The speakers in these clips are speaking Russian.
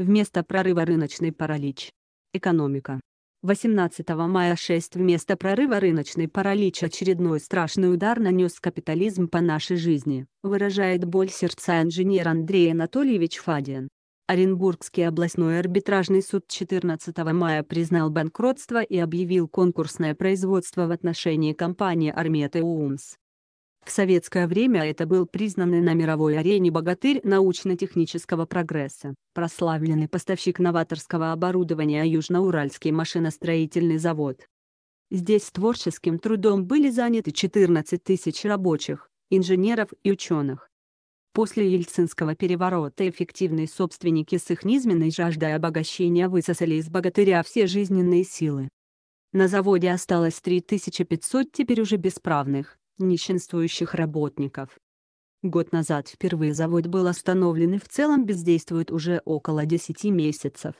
Вместо прорыва рыночный паралич. Экономика. 18 мая 6 вместо прорыва рыночный паралич очередной страшный удар нанес капитализм по нашей жизни, выражает боль сердца инженер Андрей Анатольевич Фадин. Оренбургский областной арбитражный суд 14 мая признал банкротство и объявил конкурсное производство в отношении компании «Армета УМС». В советское время это был признанный на мировой арене богатырь научно-технического прогресса, прославленный поставщик новаторского оборудования Южноуральский машиностроительный завод. Здесь творческим трудом были заняты 14 тысяч рабочих, инженеров и ученых. После Ельцинского переворота эффективные собственники с их низменной жаждой обогащения высосали из богатыря все жизненные силы. На заводе осталось 3500 теперь уже бесправных, нищенствующих работников. Год назад впервые завод был остановлен и в целом бездействует уже около 10 месяцев.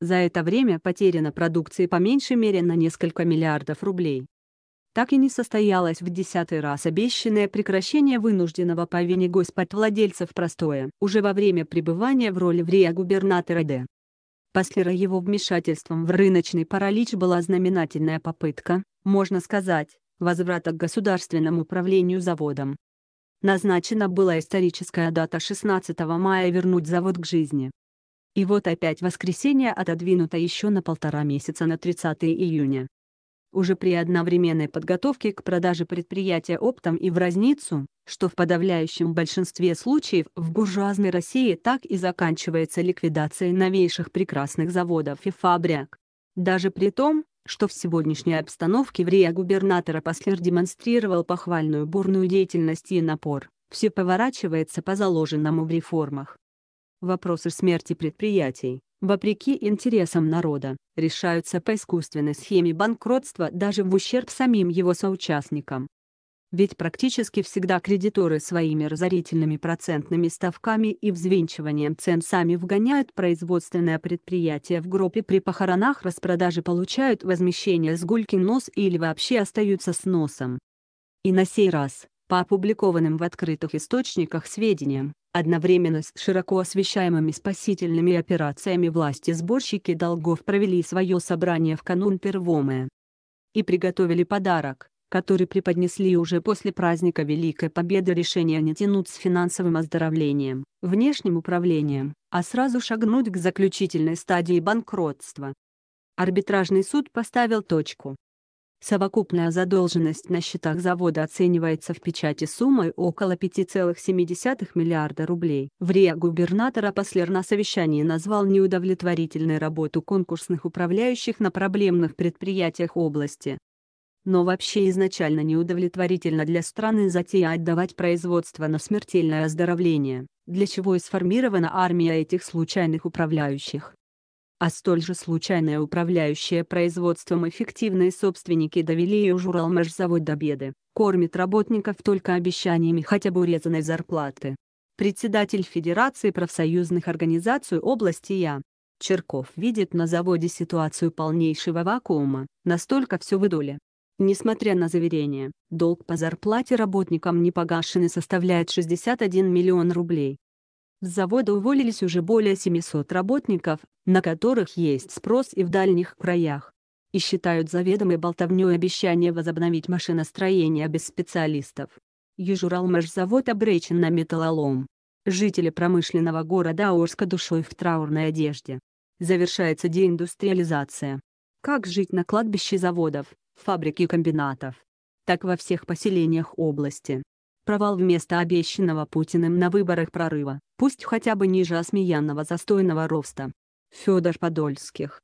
За это время потеряна продукции по меньшей мере на несколько миллиардов рублей. Так и не состоялось в десятый раз обещанное прекращение вынужденного по вине господ владельцев простоя уже во время пребывания в роли в губернатора Д. После его вмешательством в рыночный паралич была знаменательная попытка, можно сказать, возврата к государственному управлению заводом. Назначена была историческая дата 16 мая вернуть завод к жизни. И вот опять воскресенье отодвинуто еще на полтора месяца на 30 июня. Уже при одновременной подготовке к продаже предприятия оптом и в разницу, что в подавляющем большинстве случаев в буржуазной России так и заканчивается ликвидацией новейших прекрасных заводов и фабрик. Даже при том, что в сегодняшней обстановке в РИА губернатор Паслер демонстрировал похвальную бурную деятельность и напор, все поворачивается по заложенному в реформах. Вопросы смерти предприятий, вопреки интересам народа, решаются по искусственной схеме банкротства даже в ущерб самим его соучастникам ведь практически всегда кредиторы своими разорительными процентными ставками и взвинчиванием цен сами вгоняют производственное предприятие в гробе при похоронах распродажи получают возмещение с гульки нос или вообще остаются с носом. И на сей раз, по опубликованным в открытых источниках сведениям, одновременно с широко освещаемыми спасительными операциями власти сборщики долгов провели свое собрание в канун первомая. И приготовили подарок который преподнесли уже после праздника Великой Победы решение не тянуть с финансовым оздоровлением, внешним управлением, а сразу шагнуть к заключительной стадии банкротства. Арбитражный суд поставил точку. Совокупная задолженность на счетах завода оценивается в печати суммой около 5,7 миллиарда рублей. В РИА губернатора Паслер на совещании назвал неудовлетворительной работу конкурсных управляющих на проблемных предприятиях области но вообще изначально неудовлетворительно для страны затея отдавать производство на смертельное оздоровление, для чего и сформирована армия этих случайных управляющих. А столь же случайное управляющее производством эффективные собственники довели и Ужуралмашзавод до беды, кормит работников только обещаниями хотя бы урезанной зарплаты. Председатель Федерации профсоюзных организаций области Я. Черков видит на заводе ситуацию полнейшего вакуума, настолько все выдули, Несмотря на заверение, долг по зарплате работникам не погашенный составляет 61 миллион рублей. С завода уволились уже более 700 работников, на которых есть спрос и в дальних краях. И считают заведомой болтовнёй обещание возобновить машиностроение без специалистов. Южуралмашзавод обречен на металлолом. Жители промышленного города Орска душой в траурной одежде. Завершается деиндустриализация. Как жить на кладбище заводов, фабрик и комбинатов. Так во всех поселениях области. Провал вместо обещанного Путиным на выборах прорыва, пусть хотя бы ниже осмеянного застойного роста. Федор Подольских